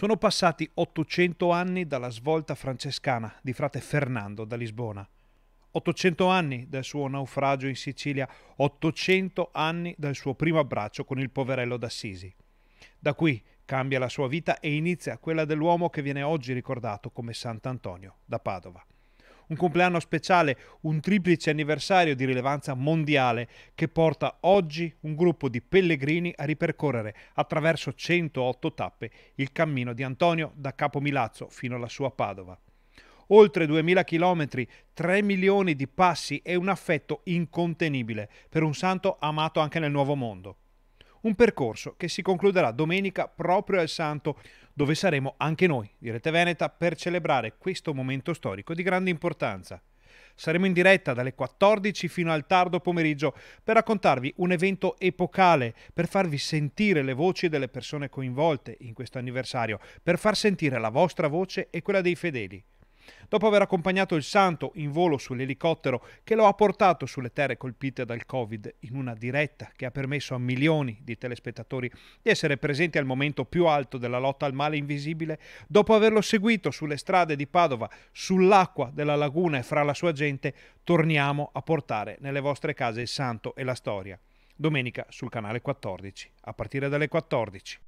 Sono passati 800 anni dalla svolta francescana di frate Fernando da Lisbona. 800 anni dal suo naufragio in Sicilia, 800 anni dal suo primo abbraccio con il poverello d'Assisi. Da qui cambia la sua vita e inizia quella dell'uomo che viene oggi ricordato come Sant'Antonio da Padova un compleanno speciale, un triplice anniversario di rilevanza mondiale che porta oggi un gruppo di pellegrini a ripercorrere attraverso 108 tappe il cammino di Antonio da Capo Milazzo fino alla sua Padova oltre 2000 km, 3 milioni di passi e un affetto incontenibile per un santo amato anche nel Nuovo Mondo un percorso che si concluderà domenica proprio al Santo, dove saremo anche noi di Rete Veneta per celebrare questo momento storico di grande importanza. Saremo in diretta dalle 14 fino al tardo pomeriggio per raccontarvi un evento epocale, per farvi sentire le voci delle persone coinvolte in questo anniversario, per far sentire la vostra voce e quella dei fedeli. Dopo aver accompagnato il santo in volo sull'elicottero che lo ha portato sulle terre colpite dal Covid in una diretta che ha permesso a milioni di telespettatori di essere presenti al momento più alto della lotta al male invisibile, dopo averlo seguito sulle strade di Padova, sull'acqua della laguna e fra la sua gente, torniamo a portare nelle vostre case il santo e la storia. Domenica sul canale 14, a partire dalle 14.